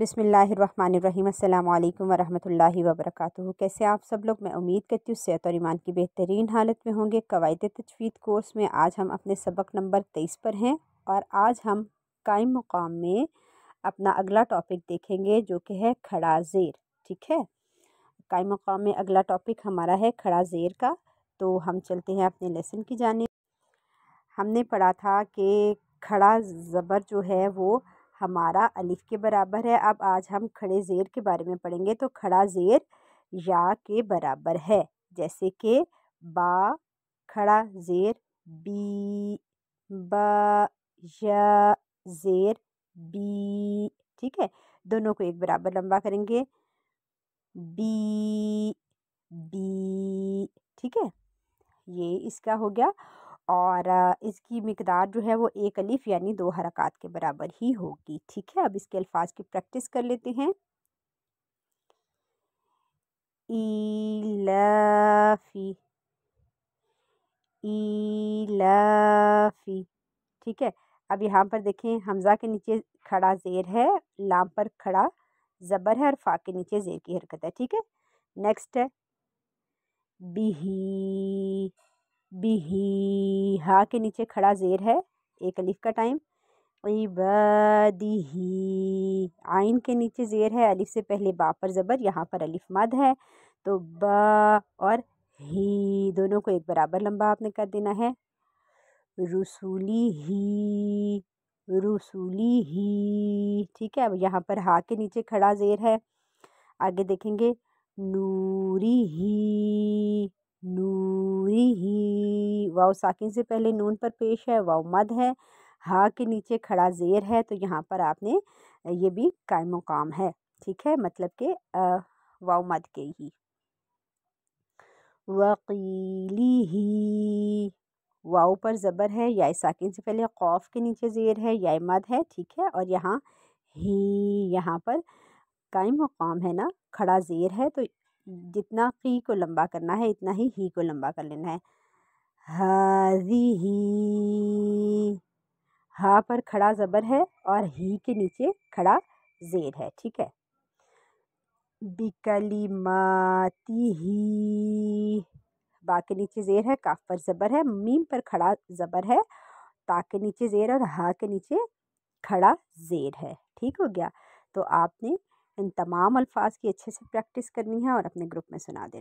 बिसमीम् अल्लाम वरहमल वबरक कैसे आप सब लोग मैं उम्मीद करती हूँ सेहत और ईमान की बेहतरीन हालत में होंगे कवायद तजवीद कोर्स में आज हम अपने सबक नंबर तेईस पर हैं और आज हम कायम मुकाम में अपना अगला टॉपिक देखेंगे जो कि है खड़ा जेर ठीक है कायम मुकाम में अगला टॉपिक हमारा है खड़ा जेर का तो हम चलते हैं अपने लेसन की जाने हमने पढ़ा था कि खड़ा ज़बर जो है वो हमारा अलिफ के बराबर है अब आज हम खड़े ज़ेर के बारे में पढ़ेंगे तो खड़ा ज़ेर या के बराबर है जैसे कि बा खड़ा ज़ेर बी ब या ज़ेर बी ठीक है दोनों को एक बराबर लंबा करेंगे बी बी ठीक है ये इसका हो गया और इसकी मकदार जो है वो एक अलिफ़ यानी दो हरकत के बराबर ही होगी ठीक है अब इसके अल्फाज की प्रैक्टिस कर लेते हैं ईलाफ़ी ठीक है अब यहाँ पर देखें हमज़ा के नीचे खड़ा ज़ेर है लाम पर खड़ा ज़बर है और फा के नीचे ज़ेर की हरकत है ठीक है नेक्स्ट है बिही बिही हा के नीचे खड़ा जेर है एक अलिफ का टाइम इबादिही आइन के नीचे जेर है अलिफ से पहले बा पर ज़बर यहाँ पर अलिफ मद है तो ब और ही दोनों को एक बराबर लंबा आपने कर देना है रसूली ही रसूली ही ठीक है अब यहाँ पर हा के नीचे खड़ा जेर है आगे देखेंगे नूरी ही नूरी ही वाव साकिन से पहले नून पर पेश है वाव मद है हा के नीचे खड़ा ज़ेर है तो यहाँ पर आपने ये भी कायम काम है ठीक है मतलब के वाव मद के ही वकीली ही वाव पर ज़बर है या साकिन से पहले खौफ के नीचे ज़ेर है या मद है ठीक है और यहाँ ही यहाँ पर कायम मकाम है ना खड़ा ज़ेर है तो जितना की को लंबा करना है इतना ही ही को लंबा कर लेना है हाजी ही हा पर खड़ा ज़बर है और ही के नीचे खड़ा ज़ेर है ठीक है माती ही बा के नीचे ज़ेर है काफ पर ज़बर है मीम पर खड़ा ज़बर है ता के नीचे ज़ेर और हा के नीचे खड़ा ज़ेर है ठीक हो गया तो आपने इन तमाम अल्फाज की अच्छे से प्रैक्टिस करनी है और अपने ग्रुप में सुना देना